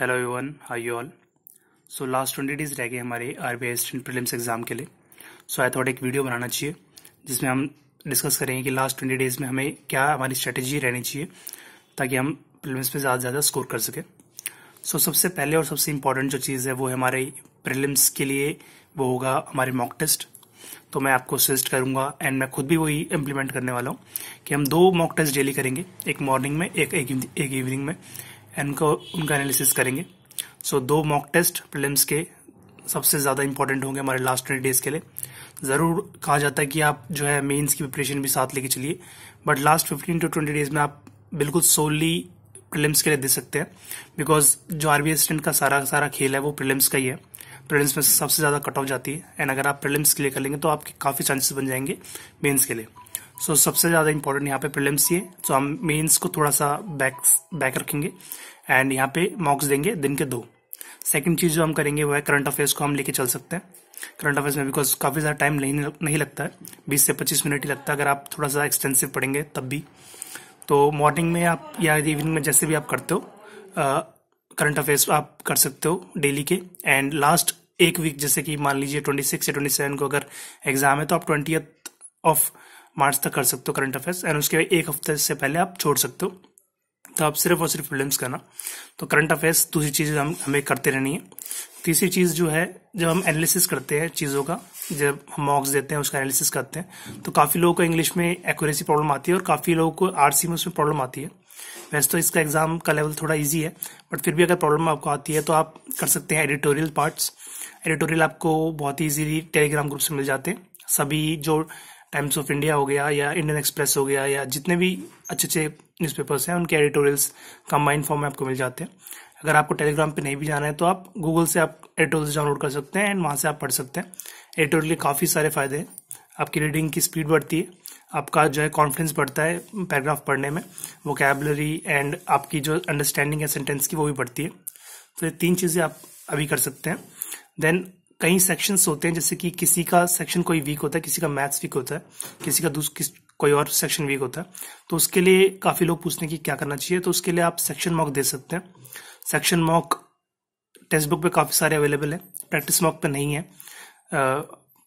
hello everyone hi you all so last twenty days रह गए हमारे आर बी स्टेंट प्रिलिम्स एग्जाम के लिए सो आई थॉट एक वीडियो बनाना चाहिए जिसमें हम डिस्कस करेंगे कि लास्ट ट्वेंटी डेज में हमें क्या हमारी स्ट्रेटेजी रहनी चाहिए ताकि हम प्रिलिम्स में ज़्यादा से ज़्यादा स्कोर कर सकें सो so, सबसे पहले और सबसे इम्पॉर्टेंट जो चीज़ है वो हमारे प्रिलिम्स के लिए वो होगा हमारे मॉक टेस्ट तो मैं आपको सजेस्ट करूंगा एंड मैं खुद भी वही इम्प्लीमेंट करने वाला हूँ कि हम दो मॉक टेस्ट डेली करेंगे एक मॉर्निंग में एक एक इवनिंग में एंड उनको उनका एनालिसिस करेंगे सो so, दो मॉक टेस्ट प्रिलिम्स के सबसे ज़्यादा इंपॉर्टेंट होंगे हमारे लास्ट ट्वेंटी डेज के लिए ज़रूर कहा जाता है कि आप जो है मेन्स की प्रिपरेशन भी साथ लेके चलिए but last fifteen to twenty days में आप बिल्कुल सोली प्रिलिम्स के लिए दे सकते हैं बिकॉज जो आरबी असिस्टेंट का सारा सारा खेल है वो प्रिलिम्स का ही है प्रिलिम्स में सबसे ज़्यादा कट ऑफ जाती है एंड अगर आप प्रिलिम्स के लिए कर लेंगे तो आपके काफ़ी चांसेस बन जाएंगे मेन्स के लिए सो so, सबसे ज़्यादा इंपॉर्टेंट यहाँ पे प्रिलिम्स ये सो हम मेंस को थोड़ा सा बैक बैक रखेंगे एंड यहाँ पे मॉक्स देंगे दिन के दो सेकंड चीज़ जो हम करेंगे वो है करंट अफेयर्स को हम लेके चल सकते हैं करंट अफेयर्स में बिकॉज काफ़ी ज़्यादा टाइम नहीं नहीं लगता है बीस से पच्चीस मिनट ही लगता है अगर आप थोड़ा सा एक्सटेंसिव पढ़ेंगे तब भी तो मॉर्निंग में आप या इवनिंग में जैसे भी आप करते हो करंट अफेयर्स आप कर सकते हो डेली के एंड लास्ट एक वीक जैसे कि मान लीजिए ट्वेंटी सिक्स या ट्वेंटी सेवन को अगर एग्जाम है तो आप ट्वेंटी ऑफ मार्च तक कर सकते हो करंट अफेयर्स एंड उसके बाद एक हफ्ते से पहले आप छोड़ सकते हो तो आप सिर्फ और सिर्फ फिल्म करना तो करंट अफेयर्स दूसरी चीज़ हम हमें करते रहनी है तीसरी चीज़ जो है जब हम एनालिसिस करते हैं चीज़ों का जब हम मॉक्स देते हैं उसका एनालिसिस करते हैं तो काफ़ी लोगों को इंग्लिश में एक्यूरेसी प्रॉब्लम आती है और काफ़ी लोगों को आरसी में उसमें प्रॉब्लम आती है वैसे तो इसका एग्जाम का लेवल थोड़ा इजी है बट फिर भी अगर प्रॉब्लम आपको आती है तो आप कर सकते हैं एडिटोरियल पार्ट्स एडिटोरियल आपको बहुत ही इजीली टेलीग्राम ग्रुप से मिल जाते हैं सभी जो टाइम्स ऑफ इंडिया हो गया या इंडियन एक्सप्रेस हो गया या जितने भी अच्छे अच्छे न्यूज़पेपर्स हैं उनके एडिटोरियल्स कंबाइंड फॉर्म में आपको मिल जाते हैं अगर आपको टेलीग्राम पे नहीं भी जाना है तो आप गूगल से आप एडिटोरियल्स डाउनलोड कर सकते हैं एंड वहाँ से आप पढ़ सकते हैं एडिटोरियल के काफ़ी सारे फायदे हैं आपकी रीडिंग की स्पीड बढ़ती है आपका जो है कॉन्फिडेंस बढ़ता है पैराग्राफ पढ़ने में वोकेबलरी एंड आपकी जो अंडरस्टैंडिंग है सेंटेंस की वो भी बढ़ती है तो ये तीन चीज़ें आप अभी कर सकते हैं देन कई सेक्शंस होते हैं जैसे कि किसी का सेक्शन कोई वीक होता है किसी का मैथ्स वीक होता है किसी का किस, कोई और सेक्शन वीक होता है तो उसके लिए काफी लोग पूछते हैं कि क्या करना चाहिए तो उसके लिए आप सेक्शन मॉक दे सकते हैं सेक्शन मॉक टेक्स्ट बुक पे काफी सारे अवेलेबल है प्रैक्टिस मॉक पे नहीं है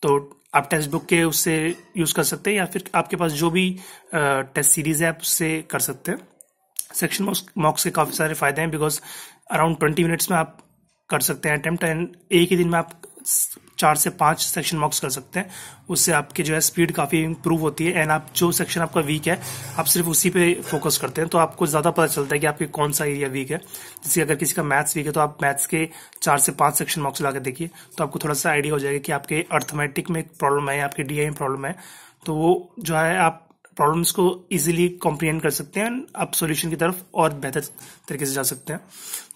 तो आप टेक्स्ट बुक के उससे यूज कर सकते हैं या फिर आपके पास जो भी टेस्ट सीरीज है आप उससे कर सकते हैं सेक्शन मॉक्स के काफी सारे फायदे हैं बिकॉज अराउंड ट्वेंटी मिनट्स में आप कर सकते हैं अटेम्प्ट एंड एक ही दिन में आप चार से पांच सेक्शन मार्क्स कर सकते हैं उससे आपकी जो है स्पीड काफी इंप्रूव होती है एंड आप जो सेक्शन आपका वीक है आप सिर्फ उसी पे फोकस करते हैं तो आपको ज्यादा पता चलता है कि आपके कौन सा एरिया वीक है जैसे अगर किसी का मैथ्स वीक है तो आप मैथ्स के चार से पांच सेक्शन मार्क्स लगाकर देखिए तो आपको थोड़ा सा आइडिया हो जाएगा कि आपके अर्थमेटिक में प्रॉब्लम है आपके डी में प्रॉब्लम है तो वो जो है आप प्रॉब्लम्स को इजीली कॉम्प्रिहेंड कर सकते हैं आप सॉल्यूशन की तरफ और बेहतर तरीके से जा सकते हैं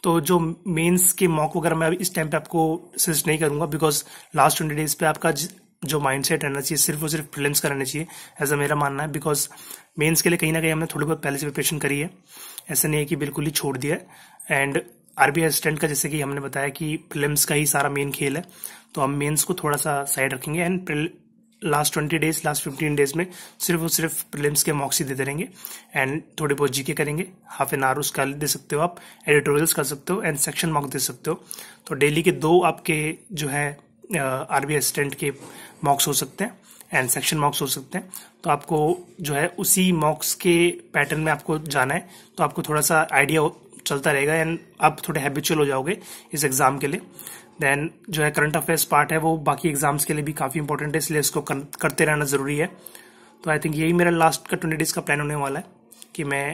तो जो मेंस के मॉक वगैरह मैं इस टाइम पे आपको सजेस्ट नहीं करूंगा बिकॉज लास्ट ट्वेंटी डेज पे आपका जो माइंड सेट रहना चाहिए सिर्फ और सिर्फ प्रिलिम्स का रहना चाहिए ऐसा मेरा मानना है बिकॉज मेन्स के लिए कहीं ना कहीं हमने थोड़ी बहुत पहले से प्रिपरेशन करी है ऐसा नहीं है कि बिल्कुल ही छोड़ दिया है एंड आरबीआई असिस्टेंट का जैसे कि हमने बताया कि फिल्म का ही सारा मेन खेल है तो हम मेंस को थोड़ा सा साइड रखेंगे and last twenty days last fifteen days में सिर्फ और सिर्फ प्रिलिम्स के मॉक्स ही देते रहेंगे एंड थोड़े बहुत जीके करेंगे हाफ एन आवर उसका दे सकते हो आप एडिटोरियल्स कर सकते हो एंड सेक्शन मॉक दे सकते हो तो डेली के दो आपके जो है आर बी असिस्टेंट के मॉक्स हो सकते हैं एंड सेक्शन मॉक्स हो सकते हैं तो आपको जो है उसी मॉक्स के पैटर्न में आपको जाना है तो आपको थोड़ा सा आइडिया चलता रहेगा एंड आप थोड़े हैबिचुअल हो जाओगे इस एग्जाम के लिए देन जो है करंट अफेयर्स पार्ट है वो बाकी एग्जाम्स के लिए भी काफ़ी इंपॉर्टेंट है इसलिए इसको करते रहना ज़रूरी है तो आई थिंक यही मेरा लास्ट का ट्वेंटी डेज का प्लान होने वाला है कि मैं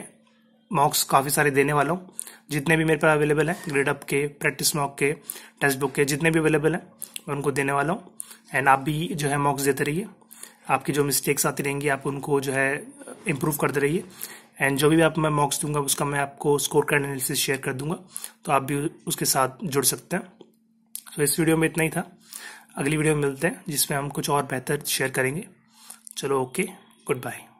मॉक्स काफ़ी सारे देने वाला हूँ जितने भी मेरे पास अवेलेबल है ग्रेड अप के प्रैक्टिस मॉक के टेक्स्ट बुक के जितने भी अवेलेबल हैं मैं उनको देने वाला हूँ एंड आप भी जो है मॉक्स देते रहिए आपकी जो मिस्टेक्स आती रहेंगी आप उनको जो है इम्प्रूव करते रहिए एंड जो भी आप मैं मॉक्स दूंगा उसका मैं आपको स्कोर कार्ड एनालिसिस शेयर कर दूंगा तो आप भी उसके साथ जुड़ सकते हैं तो इस वीडियो में इतना ही था अगली वीडियो में मिलते हैं जिसमें हम कुछ और बेहतर शेयर करेंगे चलो ओके गुड बाय